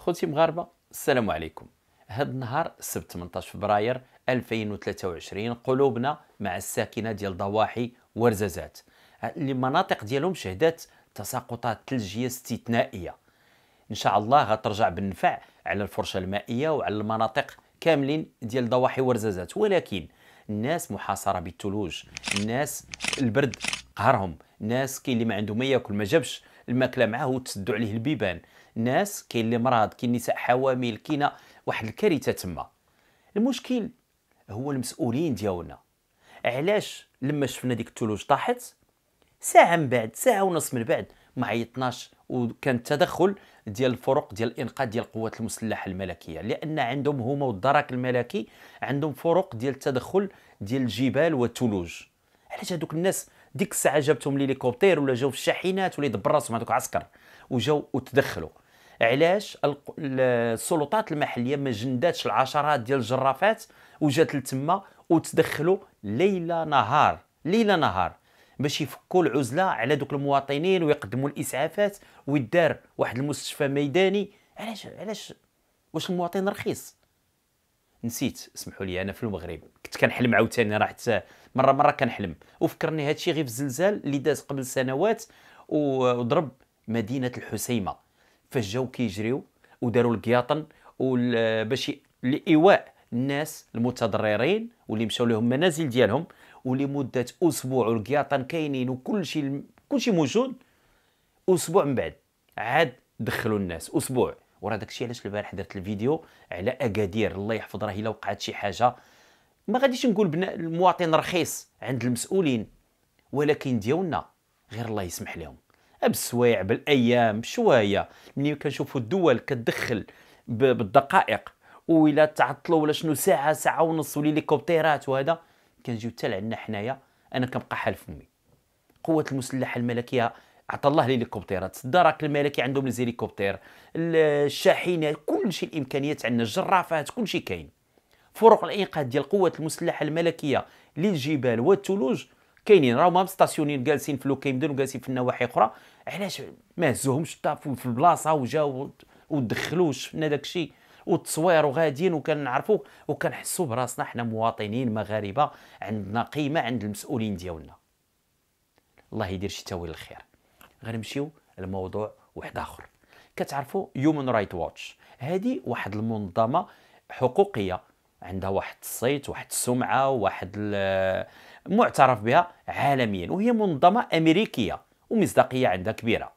خوتي مغاربه السلام عليكم هذا النهار السبت 18 فبراير 2023 قلوبنا مع الساكنه ديال ضواحي ورزازات اللي المناطق ديالهم شهدت تساقطات ثلجيه استثنائيه ان شاء الله غترجع بالنفع على الفرشه المائيه وعلى المناطق كاملين ديال ضواحي ورزازات ولكن الناس محاصره بالثلوج الناس البرد قهرهم الناس كاين اللي ما عنده ما ياكل ما جابش الماكله معاه وتسدوا عليه البيبان ناس كاين اللي مراض كاين نساء حوامل كاين واحد الكارثه تما المشكل هو المسؤولين ديالنا علاش لما شفنا ديك الثلوج طاحت ساعه من بعد ساعه ونص من بعد ما عيطناش وكان التدخل ديال الفرق ديال الانقاذ ديال القوات المسلحه الملكيه لان عندهم هما والدرك الملكي عندهم فرق ديال التدخل ديال الجبال والثلوج علاش هذوك الناس ديك الساعه جابتهم ليليكوبتير ولا جاو في الشاحنات ولا دبر راسهم هذوك عسكر وجاو وتدخلوا علاش السلطات المحليه ما جنداتش العشرات ديال الجرافات وجات لتما وتدخلوا ليله نهار ليله نهار باش يفكوا العزله على دوك المواطنين ويقدموا الاسعافات ويدار واحد المستشفى ميداني علاش علاش واش المواطن رخيص نسيت اسمحوا لي انا في المغرب كنت كنحلم عاوتاني راه حتى مره مره كنحلم وفكرني هادشي غير في الزلزال اللي داز قبل سنوات وضرب مدينه الحسيمه فاش جاو كيجريو وداروا الكياطن باش لايواء الناس المتضررين واللي مشاو لهم منازل ديالهم ولمده اسبوع والكياطن كاينين وكل شيء كل شيء موجود اسبوع من بعد عاد دخلوا الناس اسبوع وراه داكشي علاش البارح درت الفيديو على اكادير الله يحفظ راه الا وقعت شي حاجه ما غاديش نقول بنا المواطن رخيص عند المسؤولين ولكن ديالنا غير الله يسمح لهم بسوايع بالايام شويه ملي كنشوفوا الدول كتدخل بالدقائق وإلا تعطلوا ولا شنو ساعه ساعه ونص وليليكوبتيرات وهذا كنجيو حتى لعندنا حنايا انا كنبقى حال فمي قوه المسلحه الملكيه عطى الله ليليكوبتيرات الدرك الملكي عندهم الزيليكوبتير الشاحنات كل شيء الامكانيات عندنا الجرافات كل شيء كاين فرق الانقاذ ديال القوات المسلحه الملكيه للجبال والثلوج كاينين راهو ما ستاسيونين جالسين في لوكا يمدن وجالسين في النواحي اخرى علاش ما هزوهمش في البلاصه وجاو ودخلوا شفنا داك الشيء والتصوير وغاديين وكنعرفوا وكنحسوا براسنا حنا مواطنين مغاربه عندنا قيمه عند المسؤولين ديالنا الله يدير شي تاويل الخير غنمشيو لموضوع واحد اخر كتعرفوا هيومن رايت واتش هذه واحد المنظمه حقوقيه عندها واحد الصيت واحد السمعه واحد معترف بها عالميا وهي منظمه امريكيه ومصداقيه عندها كبيره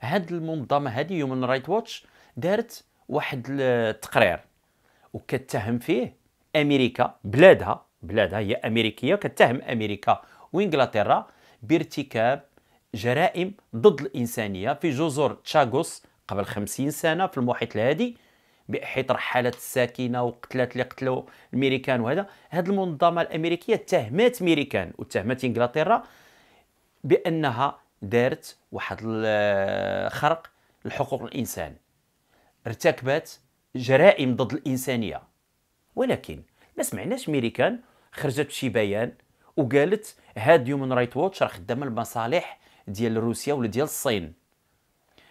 هاد المنظمه هذه هيومن رايت واتش دارت واحد التقرير وكتهم فيه امريكا بلادها بلادها هي امريكيه كتهم امريكا وانجلترا بارتكاب جرائم ضد الانسانيه في جزر تشاغوس قبل 50 سنه في المحيط الهادي بحيث رحالات الساكنه وقتلات اللي قتلوا الميريكان وهذا هذه المنظمه الامريكيه اتهمت ميريكان واتهمت انجلترا بانها دارت واحد الخرق آه، لحقوق الانسان ارتكبت جرائم ضد الانسانيه ولكن ما سمعناش ميريكان خرجت بشي بيان وقالت هاد هيومن رايت ووتش راه خدامه المصالح ديال روسيا ولا ديال الصين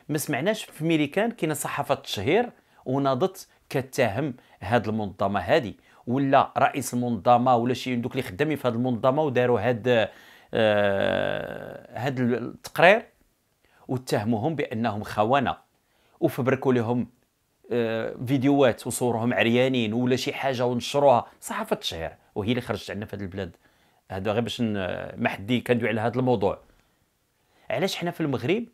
ما سمعناش في ميريكان كاينه صحافه تشهير وناضت كتهم هاد المنظمه هذه ولا رئيس المنظمه ولا شي دوك اللي خدامين في هاد المنظمه وداروا هاد آه هاد التقرير واتهموهم بانهم خونه وفبركوا لهم آه فيديوهات وصورهم عريانين ولا شي حاجه ونشروها صحافه الشهير وهي اللي خرجت عندنا في هاد البلاد هذا غير باش ما حد كندوي على هذا الموضوع علاش حنا في المغرب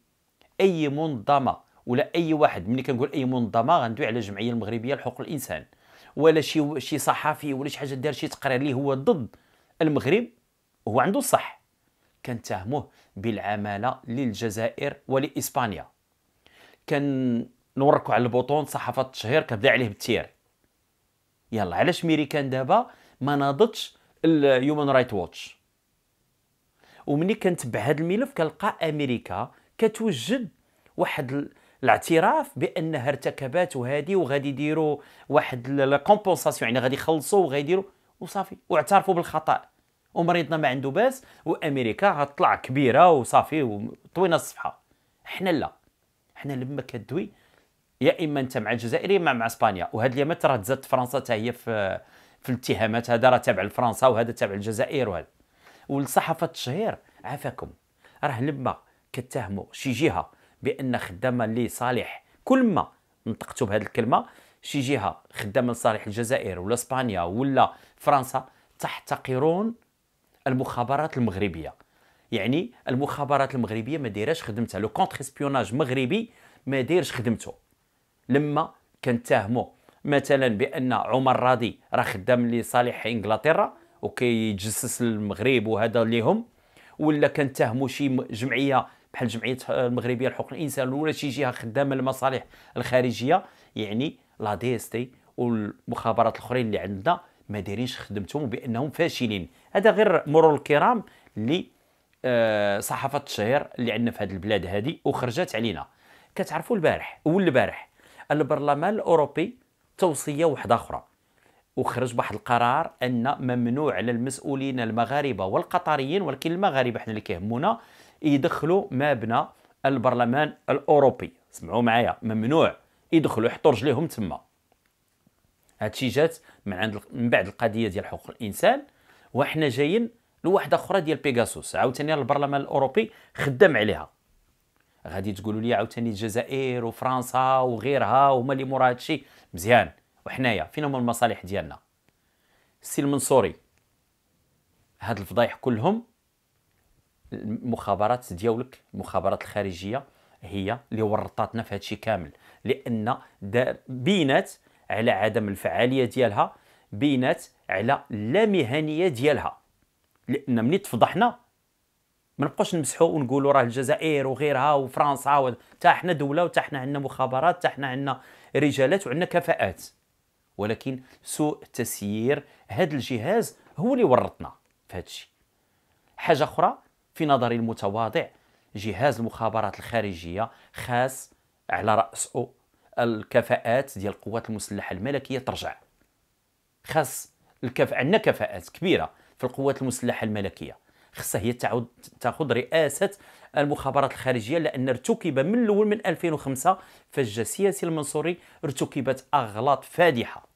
اي منظمه ولا اي واحد ملي كنقول اي منظمه غندوي على الجمعيه المغربيه لحقوق الانسان ولا شي شي صحفي ولا شي حاجه دار شي تقرير اللي هو ضد المغرب هو عنده الصح كنتهموه بالعماله للجزائر ولاسبانيا نوركو على البوطون صحافه التشهير كبدا عليه بالتير يلا علاش ميريكان دابا ما ناضتش الهيومن رايت واتش ومني كنتبع هذا الملف كنلقى امريكا كتوجد واحد الاعتراف بانها ارتكبات وهذه وغادي يديروا واحد لا كومبونساسيون يعني غادي يخلصوا وغادي يديروا وصافي واعترفوا بالخطا ومريضنا ما عنده باس وامريكا غتطلع كبيره وصافي وطوينا الصفحه حنا لا حنا لما كدوي يا اما انت مع الجزائر يا اما مع اسبانيا وهاد اليامات راه تزادت فرنسا حتى هي في في الاتهامات هذا راه تابع لفرنسا وهذا تابع للجزائر وهذا والصحافه التشهير عافاكم راه لما كتهموا شي جهه بان خدامه لصالح كل ما نطقتوا بهذه الكلمه شي جهه خدامه لصالح الجزائر ولا اسبانيا ولا فرنسا تحتقرون المخابرات المغربيه يعني المخابرات المغربيه ما دايراش خدمتها لو كونتر اسبيوناج مغربي ما دايرش خدمته لما كنتهموا مثلا بان عمر راضي راه خدام لصالح انجلترا وكيتجسس للمغرب وهذا ليهم ولا كنتهموا شي جمعيه بحال الجمعيه المغربيه لحقوق الانسان ولا شي جهه خدامه للمصالح الخارجيه يعني لا دي اس تي والمخابرات الاخرين اللي عندنا ما دايرينش خدمتهم بانهم فاشلين هذا غير مرور الكرام اللي آه، صحافه الشهير اللي عندنا في هذه البلاد هذه وخرجت علينا كتعرفوا البارح اول البارح البرلمان الاوروبي توصيه واحده اخرى وخرج بواحد القرار ان ممنوع على المسؤولين المغاربه والقطريين ولكن المغاربه حنا اللي كيهمونا يدخلوا مبنى البرلمان الاوروبي سمعوا معايا ممنوع يدخلوا يحطوا رجليهم تما هادشي جات من عند من بعد القضيه ديال حقوق الانسان وحنا جايين لواحده اخرى ديال بيغاسوس عاوتاني البرلمان الاوروبي خدام عليها غادي تقولوا لي عاوتاني الجزائر وفرنسا وغيرها هما اللي مورا هادشي مزيان وحنايا فين هما المصالح ديالنا السي المنصوري هاد الفضايح كلهم المخابرات ديالك المخابرات الخارجيه هي اللي ورطاتنا في هادشي كامل لان بينات على عدم الفعاليه ديالها بينات على لا مهنيه ديالها لان ملي تفضحنا ما نبقوش نمسحوا ونقولوا راه الجزائر وغيرها وفرنسا حتى حنا دوله وحتى حنا عندنا مخابرات حتى حنا عندنا رجالات وعندنا كفاءات ولكن سوء تسيير هذا الجهاز هو اللي ورطنا في هذا الشيء حاجه اخرى في نظري المتواضع جهاز المخابرات الخارجيه خاص على راسه الكفاءات ديال القوات المسلحه الملكيه ترجع خاص الكف... عندنا كفاءات كبيره في القوات المسلحه الملكيه خصها هي تعود تاخذ رئاسه المخابرات الخارجيه لان ارتكب من الاول من 2005 السياسي المنصوري ارتكبت اغلاط فادحه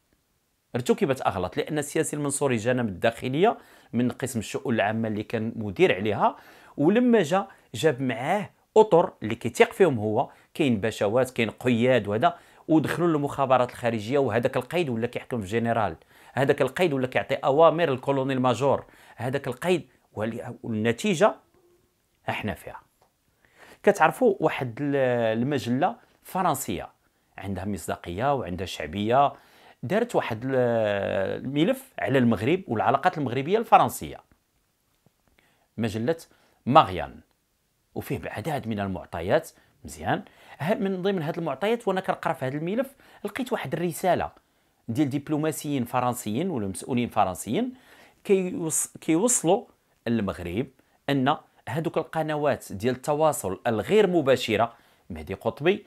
ارتكبت اغلاط لان السياسي المنصوري جانا من الداخليه من قسم الشؤون العامه اللي كان مدير عليها ولما جا جاب معاه اطر اللي كيتيق فيهم هو كاين باشوات كاين قياد وهذا ودخلوا للمخابرات الخارجيه وهذاك القيد ولا كيحكم في جنرال هذاك القيد ولا كيعطي اوامر الكولونيل ماجور هذاك القيد والنتيجه احنا فيها كتعرفوا واحد المجله فرنسيه عندها مصداقيه وعندها شعبيه دارت واحد الملف على المغرب والعلاقات المغربيه الفرنسيه مجله ماغيان وفيه عدد من المعطيات مزيان من ضمن هذه المعطيات وانا كنقرا في هذا الملف لقيت واحد الرساله ديال دبلوماسيين فرنسيين ولا مسؤولين فرنسيين كيوصلوا المغرب ان هذوك القنوات ديال التواصل الغير مباشره مهدي قطبي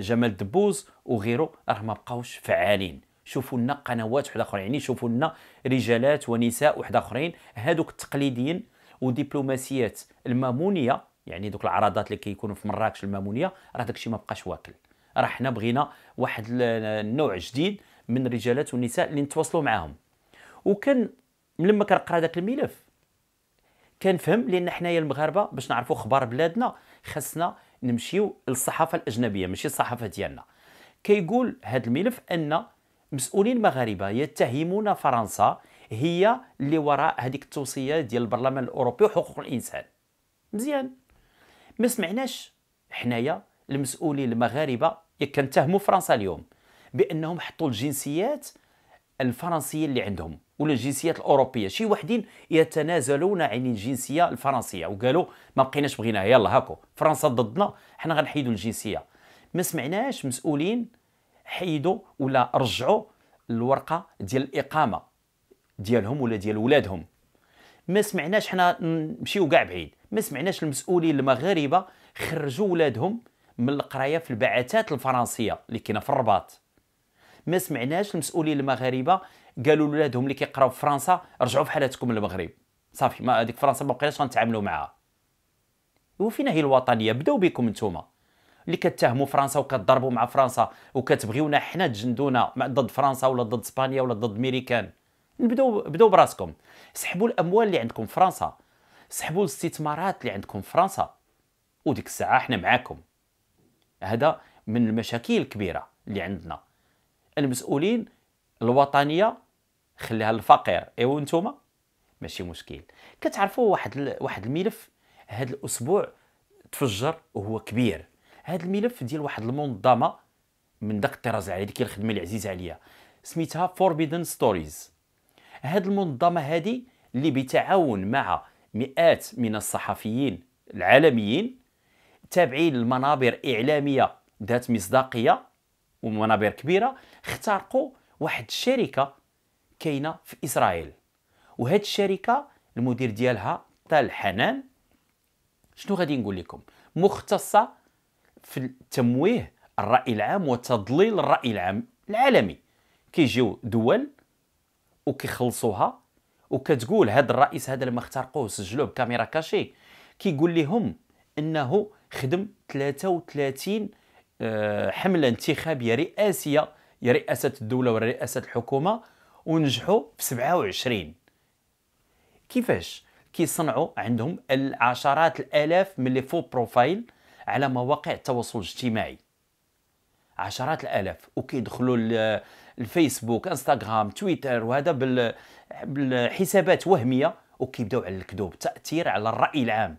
جمال دبوز وغيره راه ما بقاوش فعالين شوفوا لنا قنوات وحده اخرين يعني شوفوا لنا رجالات ونساء وحده اخرين هذوك التقليديين ودبلوماسيات المامونيه يعني دوك العراضات اللي كيكونوا كي في مراكش المامونيه راه داكشي ما بقاش واكل راه حنا بغينا واحد النوع جديد من الرجالات والنساء اللي نتواصلوا معاهم وكان لما كنقرا داك الملف كنفهم لان حنايا المغاربه باش نعرفوا اخبار بلادنا خاصنا نمشيو للصحافه الاجنبيه ماشي الصحافه ديالنا كيقول هذا الملف ان مسؤولين مغاربه يتهمون فرنسا هي اللي وراء هذيك التوصيه ديال البرلمان الاوروبي وحقوق الانسان مزيان ما سمعناش حنايا المسؤولين المغاربه كنتهموا فرنسا اليوم بانهم حطوا الجنسيات الفرنسيه اللي عندهم ولا الجنسيات الاوروبيه شي وحدين يتنازلون عن الجنسيه الفرنسيه وقالوا ما بقيناش بغيناها يلا هاكو فرنسا ضدنا حنا غنحيدوا الجنسيه ما سمعناش مسؤولين حيدوا ولا رجعوا الورقه ديال الاقامه ديالهم ولا ديال ولادهم ما سمعناش حنا نمشيو كاع بعيد ما سمعناش المسؤولين المغاربه خرجوا ولادهم من القرايه في البعثات الفرنسيه اللي كاينه في الرباط ما سمعناش المسؤولين المغاربه قالوا لولادهم اللي كيقراو في فرنسا رجعوا في حالاتكم للمغرب صافي ما هذيك فرنسا ما بقيناش غنتعاملوا معها وفينا هي الوطنيه بداو بكم نتوما اللي كتهموا فرنسا وكتضربوا مع فرنسا وكتبغيونا حنا تجندونا ضد فرنسا ولا ضد اسبانيا ولا ضد ميريكان نبداو بداو براسكم سحبوا الاموال اللي عندكم في فرنسا سحبوا الاستثمارات اللي عندكم في فرنسا وديك الساعه حنا معاكم هذا من المشاكل الكبيره اللي عندنا المسؤولين الوطنيه خليها للفقير ايوا نتوما ماشي مشكل كتعرفوا واحد واحد الملف هذا الاسبوع تفجر وهو كبير هذا الملف ديال واحد المنظمه من داك الطراز العالي ديك الخدمه اللي عزيزه عليا سميتها فوربيدن ستوريز هاد المنظمه هادي اللي بتعاون مع مئات من الصحفيين العالميين تابعين لمنابر اعلاميه ذات مصداقيه ومنابر كبيره اخترقوا واحد الشركه كاينه في اسرائيل وهاد الشركه المدير ديالها طال حنان شنو غادي نقول لكم مختصه في التمويه الراي العام وتضليل الراي العام العالمي كيجيو دول وكيخلصوها وكتقول هذا الرئيس هذا لما اخترقوه سجلوه بكاميرا كاشي كيقول لهم انه خدم 33 آه، حمله انتخابيه رئاسيه يا رئاسه الدوله ورئاسه الحكومه ونجحوا في 27 كيفاش كيصنعوا عندهم العشرات الالاف من لي فو بروفايل على مواقع التواصل الاجتماعي عشرات الالاف وكيدخلوا الفيسبوك انستغرام تويتر وهذا بالحسابات وهميه وكيبداو على الكذوب تاثير على الراي العام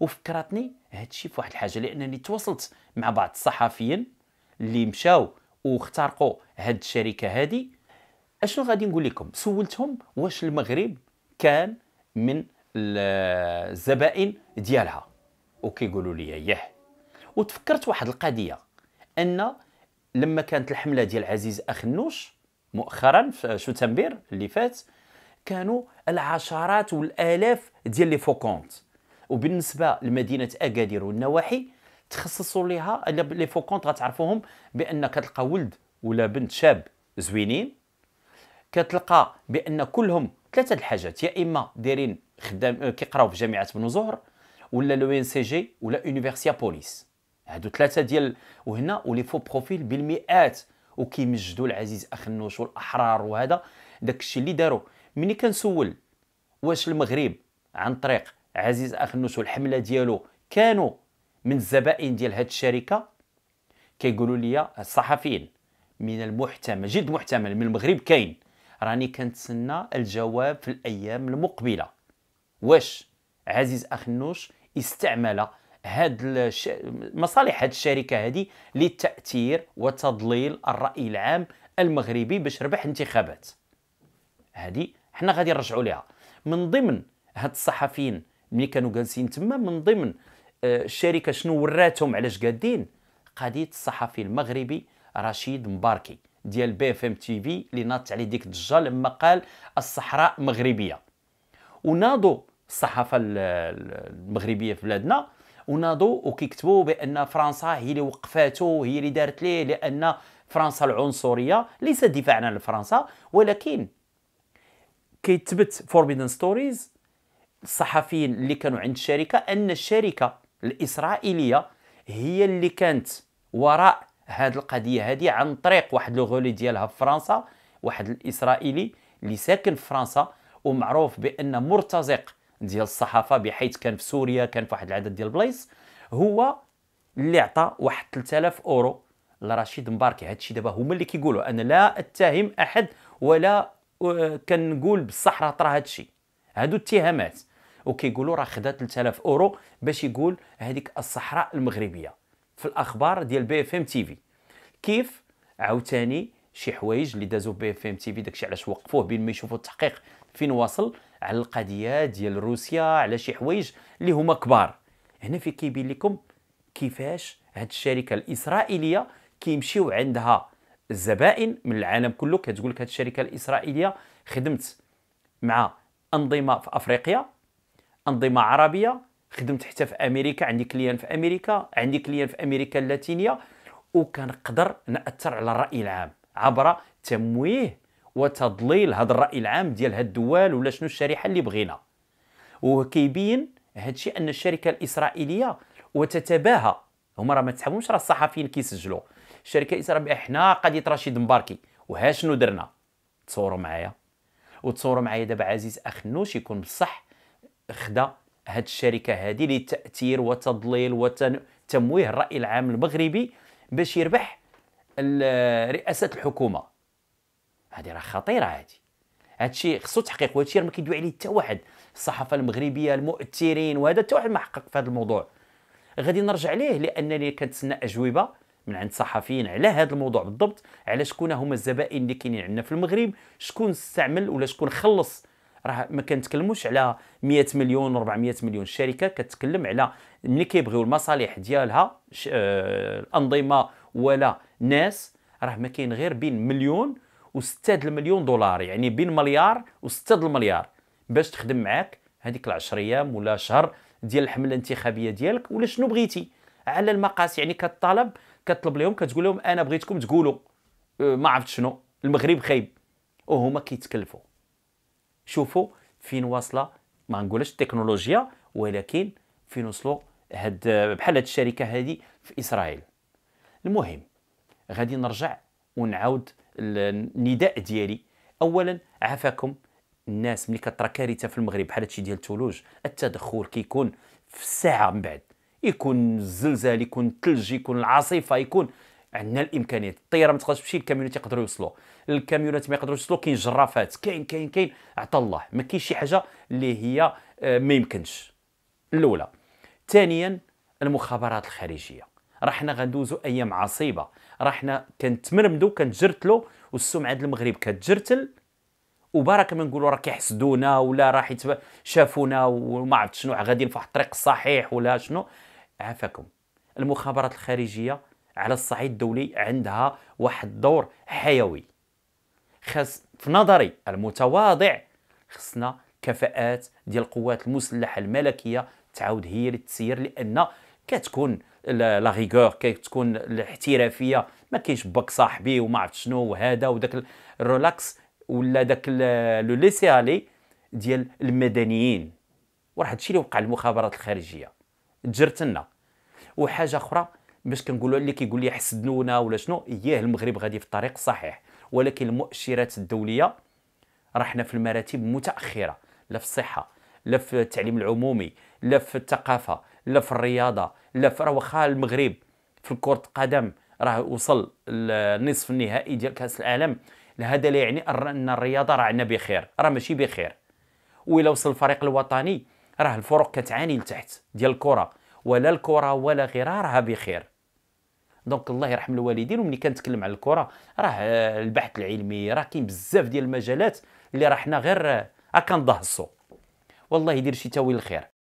وفكرتني هادشي في واحد الحاجه لانني تواصلت مع بعض الصحفيين اللي مشاو واخترقوا هاد الشركه هادي اشنو غادي نقول لكم سولتهم واش المغرب كان من الزبائن ديالها وكيقولوا لي ياه وتفكرت واحد القضيه ان لما كانت الحمله ديال عزيز اخنوش مؤخرا في شتنبر اللي فات كانوا العشرات والالاف ديال لي فوكونت وبالنسبه لمدينه اكادير والنواحي تخصصوا ليها لي فوكونت غتعرفوهم بان كتلقى ولد ولا بنت شاب زوينين كتلقى بان كلهم ثلاثه الحاجات يا اما دايرين خدام آه، كيقراو في جامعه بن زهر ولا لو ان سي جي ولا يونيفرسيا بوليس هادو ثلاثه ديال وهنا ولي فو بروفيل بالمئات وكيمجدوا العزيز اخنوش والاحرار وهذا داك الشيء اللي داروا ملي كنسول واش المغرب عن طريق عزيز اخنوش والحمله ديالو كانوا من الزبائن ديال هاد الشركه كيقولوا لي الصحفيين من المحتمل جد محتمل من المغرب كاين راني كنتسنى الجواب في الايام المقبله واش عزيز اخنوش استعمل هاد الش... مصالح هاد الشركه هادي للتاثير وتضليل الراي العام المغربي باش ربح انتخابات هادي حنا غادي نرجعوا ليها من ضمن هاد الصحفيين ملي كانوا جالسين تما من ضمن آه، الشركه شنو وراتهم علاش قادين قضيه الصحفي المغربي رشيد مباركي ديال بي اف ام تي في اللي ناط عليه ديك الضجه لما قال الصحراء مغربيه وناضوا الصحافه المغربيه في بلادنا وناضوا وكيكتبوا بان فرنسا هي اللي وقفاته هي اللي دارت ليه لان فرنسا العنصريه ليس دفاعا عن فرنسا ولكن كيتبت فوربيدن ستوريز الصحفيين اللي كانوا عند الشركه ان الشركه الاسرائيليه هي اللي كانت وراء هذه القضيه هذه عن طريق واحد لو غولي ديالها في فرنسا واحد الاسرائيلي اللي ساكن في فرنسا ومعروف بان مرتزق ديال الصحافه بحيث كان في سوريا كان في واحد العدد ديال البلايص هو اللي عطى واحد 3000 اورو لرشيد مباركي هادشي دابا هما اللي كيقولوا انا لا اتهم احد ولا آه، كنقول بصح راه طرا هادشي هادو اتهامات وكيقولوا راه خدا 3000 اورو باش يقول هذيك الصحراء المغربيه في الاخبار ديال بي اف ام تي في كيف عاوتاني شي حوايج اللي دازو بي اف ام تي في داكشي علاش وقفوه بين ما يشوفوا التحقيق فين واصل على القضيه ديال روسيا على شي حوايج اللي هما كبار هنا في كيبين لكم كيفاش هاد الشركه الاسرائيليه كيمشيو عندها الزبائن من العالم كله كتقول لك هاد الشركه الاسرائيليه خدمت مع انظمه في افريقيا انظمه عربيه خدمت حتى في امريكا عندي كليان في امريكا عندي كليان في امريكا اللاتينيه وكنقدر ناثر على الراي العام عبر تمويه وتضليل هذا الراي العام ديال هاد الدول ولا شنو الشريحه اللي بغينا وكيبين هادشي ان الشركه الاسرائيليه وتتباهى هما راه ما تحبهمش راه الصحفيين كيسجلوا الشركه الاسرائيليه حنا قضيه رشيد مباركي وها شنو درنا تصوروا معايا وتصوروا معايا دابا عزيز اخ نوش يكون بصح خدا هاد الشركه هذه للتاثير وتضليل وتمويه الراي العام المغربي باش يربح رئاسه الحكومه هذه راه خطيره هذه هادشي خصو تحقيق وهادشي ما كيدوي عليه حتى واحد الصحافه المغربيه المؤثرين وهذا حتى واحد ما حقق في هذا الموضوع غادي نرجع ليه لانني كنتسنى اجوبه من عند صحفيين على هذا الموضوع بالضبط على شكون هما الزبائن اللي كاينين عندنا في المغرب شكون استعمل ولا شكون خلص راه ما كنتكلموش على 100 مليون و 400 مليون الشركه كتكلم على ملي كيبغيو المصالح ديالها آه، الانظمه ولا ناس راه ما كاين غير بين مليون و6 المليون دولار يعني بين مليار و6 المليار باش تخدم معاك هذيك العشر ايام ولا شهر ديال الحمله الانتخابيه ديالك ولا شنو بغيتي على المقاس يعني كطلب كطلب لهم كتقول لهم انا بغيتكم تقولوا آه، ما عرفت شنو المغرب خايب وهما كيتكلفوا شوفوا فين واصله ما نقولش التكنولوجيا ولكن فين وصلوا هاد بحال هاد الشركه هادي في اسرائيل المهم غادي نرجع ونعاود النداء ديالي اولا عافاكم الناس ملي كترى كارثه في المغرب بحال هادشي ديال تولوج التدخل كيكون في الساعه من بعد يكون الزلزال يكون الثلج يكون العاصفه يكون عندنا الامكانيات الطياره ما تقدرش تمشي الكاميونات يقدروا يوصلوا الكاميونات ما يقدروش يوصلوا كاين جرافات كاين كاين كاين عطى الله ما كاينش شي حاجه اللي هي آه، ما يمكنش الاولى ثانيا المخابرات الخارجيه راه حنا غندوزو ايام عصيبه راه حنا كنتمرمدو كنتجرتلو والسمعه ديال المغرب كتجرتل وبارك ما نقولوا راه كيحسدونا ولا راه شافونا وما عرفت شنو غاديين في واحد الطريق الصحيح ولا شنو عافاكم المخابرات الخارجيه على الصعيد الدولي عندها واحد الدور حيوي خاص في نظري المتواضع خصنا كفاءات ديال القوات المسلحه الملكيه تعاود هي اللي تسير لان كتكون لا ريغور كتكون الاحترافيه ما كاينش باك صاحبي وما عرفت شنو وهذا وداك الريلاكس ولا داك لو ليسي الي ديال المدنيين وراه هادشي اللي وقع المخابرات الخارجيه تجرتنا وحاجه اخرى باش كنقولوا اللي كيقول لي حسدنونا ولا شنو اياه المغرب غادي في الطريق الصحيح ولكن المؤشرات الدوليه راه حنا في المراتب متاخره لا في الصحه لا في التعليم العمومي لا في الثقافه لا في الرياضه لا في راه واخا المغرب في كره القدم راه وصل النصف النهائي ديال كاس العالم هذا لا يعني ان الرياضه راه عندنا بخير راه ماشي بخير وإلا وصل الفريق الوطني راه الفرق كتعاني لتحت ديال الكره ولا الكره ولا غيرها راها بخير دونك الله يرحم الوالدين وملي كنتكلم على الكره راه البحث العلمي راه كاين بزاف ديال المجالات اللي راه حنا غير آه، آه، كنضهصوا والله يدير شي تاويل الخير